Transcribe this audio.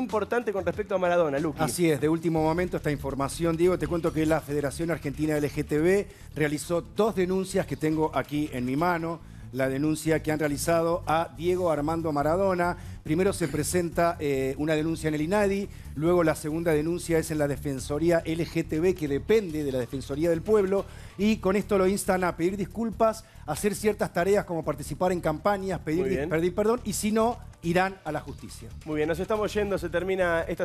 importante con respecto a Maradona, Luqui. Así es, de último momento esta información, Diego. Te cuento que la Federación Argentina LGTB realizó dos denuncias que tengo aquí en mi mano la denuncia que han realizado a Diego Armando Maradona. Primero se presenta eh, una denuncia en el INADI, luego la segunda denuncia es en la Defensoría LGTB, que depende de la Defensoría del Pueblo, y con esto lo instan a pedir disculpas, hacer ciertas tareas como participar en campañas, pedir, pedir perdón, y si no, irán a la justicia. Muy bien, nos estamos yendo, se termina esta...